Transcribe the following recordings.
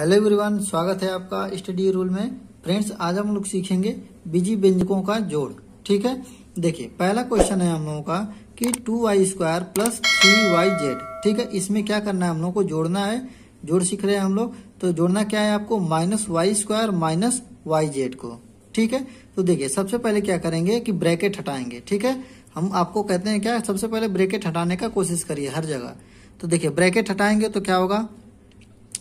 hello everyone स्वागत है आपका स्टडी रूल में फ्रेंड्स आज हम लोग सीखेंगे बीजी व्यंजकों का जोड़ ठीक है देखिए पहला क्वेश्चन है हम लोगों का कि two Y square plus three Y Z ठीक है इसमें क्या करना है हम लोग को जोड़ना है जोड़ सीख रहे हैं हम लोग तो जोड़ना क्या है आपको minus Y square minus Y Z को ठीक है तो देखिए सबसे पहले क्या करेंगे कि ब्रैकेट हटाएंगे ठीक है हम आपको कहते हैं क्या सबसे पहले ब्रैकेट हटाने का कोशिश करिए हर जगह तो देखिए ब्रैकेट हटाएंगे तो क्या होगा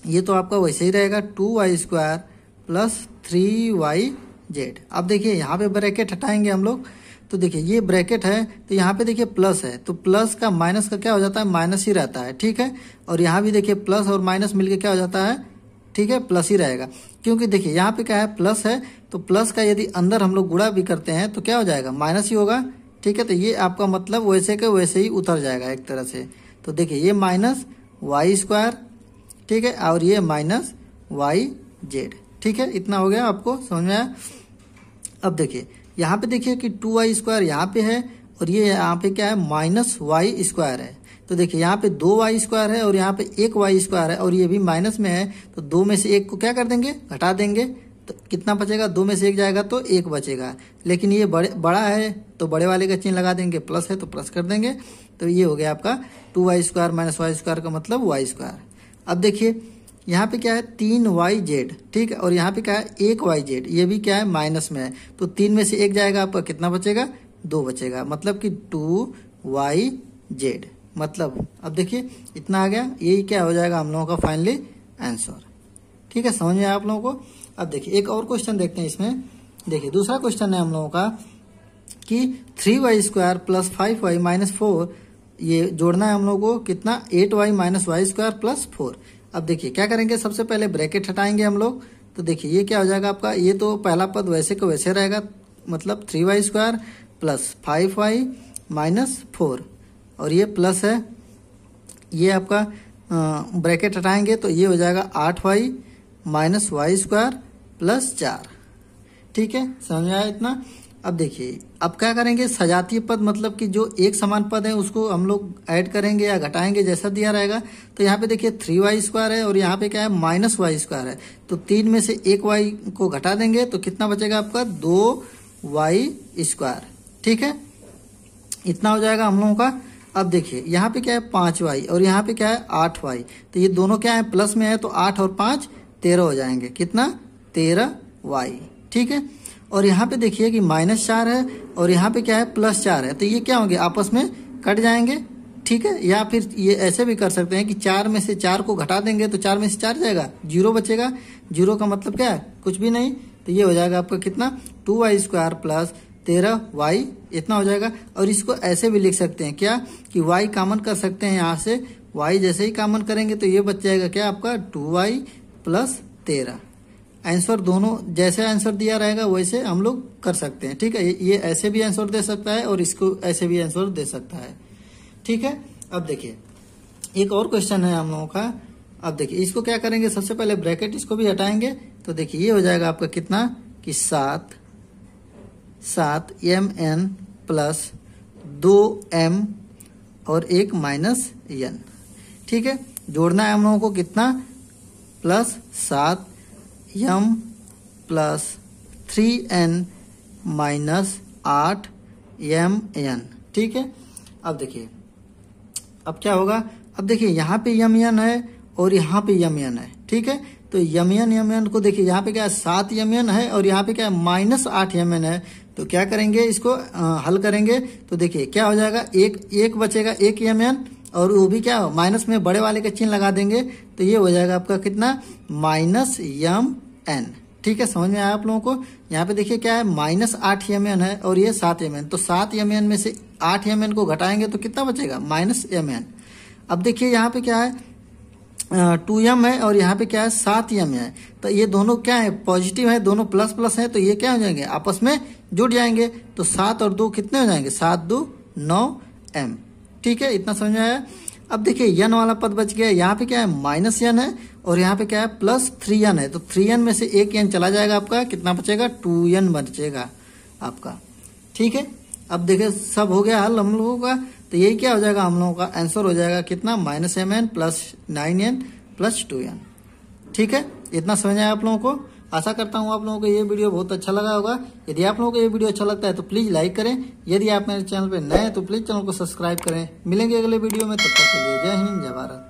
ये तो आपका वैसे ही रहेगा two Y square plus three Y Z अब देखिए यहाँ पे ब्रैकेट हटाएंगे हम लोग तो देखिए ये ब्रैकेट है तो यहाँ पे देखिए प्लस है तो प्लस का माइनस का क्या हो जाता है माइनस ही रहता है ठीक है और यहाँ भी देखिए प्लस और माइनस मिलके क्या हो जाता है ठीक है प्लस ही रहेगा क्योंकि देखिए यहाँ पे क्या है प्लस है तो प्लस का यदि अंदर हम लोग गुड़ा भी करते हैं तो क्या हो जाएगा माइनस ही होगा ठीक है तो ये आपका मतलब वैसे के वैसे ही उतर जाएगा एक तरह से तो देखिए ये माइनस वाई स्क्वायर ठीक है और ये माइनस वाई जेड ठीक है इतना हो गया आपको समझ में आया अब देखिए यहाँ पे देखिए कि टू वाई स्क्वायर यहाँ पे है और ये यहाँ पे क्या है माइनस वाई स्क्वायर है तो देखिए यहाँ पे दो वाई स्क्वायर है और यहाँ पे एक वाई स्क्वायर है और ये भी माइनस में है तो दो में से एक को क्या कर देंगे घटा देंगे तो कितना बचेगा दो में से एक जाएगा तो एक बचेगा लेकिन ये बड़े बड़ा है तो बड़े वाले का चिन्ह लगा देंगे प्लस है तो प्लस कर देंगे तो ये हो गया आपका two Y square minus Y square का मतलब वाई स्क्वायर अब देखिए यहाँ पे क्या है तीन वाई जेड ठीक है और यहाँ पे क्या है एक वाई जेड ये भी क्या है माइनस में है तो तीन में से एक जाएगा आपका कितना बचेगा दो बचेगा मतलब कि टू वाई जेड मतलब अब देखिए इतना आ गया यही क्या हो जाएगा हम लोगों का फाइनली आंसर ठीक है समझ में आया आप लोगों को अब देखिए एक और क्वेश्चन देखते हैं इसमें देखिए दूसरा क्वेश्चन है हम लोगों का कि three Y square plus five Y minus four ये जोड़ना है हम लोग को कितना eight Y minus Y square plus four अब देखिए क्या करेंगे सबसे पहले ब्रैकेट हटाएंगे हम लोग तो देखिए ये क्या हो जाएगा आपका ये तो पहला पद वैसे को वैसे रहेगा मतलब three Y square plus five Y minus four और ये प्लस है ये आपका ब्रैकेट हटाएंगे तो ये हो जाएगा आठ Y minus Y square plus चार ठीक है समझ आया इतना अब देखिए अब क्या करेंगे सजातीय पद मतलब कि जो एक समान पद है उसको हम लोग ऐड करेंगे या घटाएंगे जैसा दिया रहेगा तो यहाँ पे देखिए थ्री वाई स्क्वायर है और यहाँ पे क्या है माइनस वाई स्क्वायर है तो तीन में से एक वाई को घटा देंगे तो कितना बचेगा आपका दो वाई स्क्वायर ठीक है इतना हो जाएगा हम लोगों का अब देखिए यहाँ पे क्या है पांच वाई और यहाँ पे क्या है आठ वाई तो ये दोनों क्या है प्लस में है तो आठ और पांच तेरह हो जाएंगे कितना तेरह वाई ठीक है और यहाँ पे देखिए कि माइनस चार है और यहाँ पे क्या है प्लस चार है तो ये क्या होंगे आपस में कट जाएंगे ठीक है या फिर ये ऐसे भी कर सकते हैं कि चार में से चार को घटा देंगे तो चार में से चार जाएगा जीरो बचेगा जीरो का मतलब क्या है कुछ भी नहीं तो ये हो जाएगा आपका कितना टू वाई स्क्वायर प्लस तेरह वाई इतना हो जाएगा और इसको ऐसे भी लिख सकते हैं क्या कि वाई कामन कर सकते हैं यहाँ से वाई जैसे ही कामन करेंगे तो ये बच जाएगा क्या आपका टू वाई प्लस तेरह आंसर दोनों जैसे आंसर दिया रहेगा वैसे हम लोग कर सकते हैं ठीक है ये ऐसे भी आंसर दे सकता है और इसको ऐसे भी आंसर दे सकता है ठीक है अब देखिए एक और क्वेश्चन है हम लोगों का अब देखिए इसको क्या करेंगे सबसे पहले ब्रैकेट इसको भी हटाएंगे तो देखिए ये हो जाएगा आपका कितना कि सात सात एम एन प्लस दो एम और एक माइनस एन ठीक है जोड़ना है हम लोगों को कितना प्लस सात M plus three N minus आठ एम एन ठीक है अब देखिए अब क्या होगा अब देखिए यहाँ पे यम एन है और यहाँ पे यम एन है ठीक है तो यम एन यम एन को देखिए यहाँ पे क्या है सात यम एन है और यहाँ पे क्या है माइनस आठ यम एन है तो क्या करेंगे इसको हल करेंगे तो देखिए क्या हो जाएगा एक एक बचेगा एक यम एन और वो भी क्या माइनस में बड़े वाले का चिन्ह लगा देंगे तो ये हो जाएगा आपका कितना माइनस यम एन ठीक है समझ में आया आप लोगों को यहाँ पे देखिए क्या है माइनस आठ एम एन है और ये सात एम एन तो सात एम एन में से आठ एम एन को घटाएंगे तो कितना बचेगा माइनस एम एन अब देखिए यहाँ पे क्या है टू एम है और यहाँ पे क्या है सात एम है तो ये दोनों क्या है पॉजिटिव है दोनों प्लस प्लस है तो ये क्या हो जाएंगे आपस में जुट जाएंगे तो सात और दो कितने हो जाएंगे सात दो नौ एम ठीक है इतना समझ में आया अब देखिए यन वाला पद बच गया यहाँ पे क्या है माइनस यन है और यहाँ पे क्या है प्लस थ्री यन है तो थ्री यन में से एक यन चला जाएगा आपका कितना बचेगा टू यन बचेगा आपका ठीक है अब देखिए सब हो गया हल हम लोगों का तो यही क्या हो जाएगा हम लोगों का आंसर हो जाएगा कितना minus M N plus nine N plus two N ठीक है इतना समझ आया आप लोगों को आशा करता हूँ आप लोगों को ये वीडियो बहुत अच्छा लगा होगा यदि आप लोगों को ये वीडियो अच्छा लगता है तो प्लीज़ लाइक करें यदि आप मेरे चैनल पर नए हैं तो प्लीज़ चैनल को सब्सक्राइब करें मिलेंगे अगले वीडियो में तब तक के लिए जय हिंद जय भारत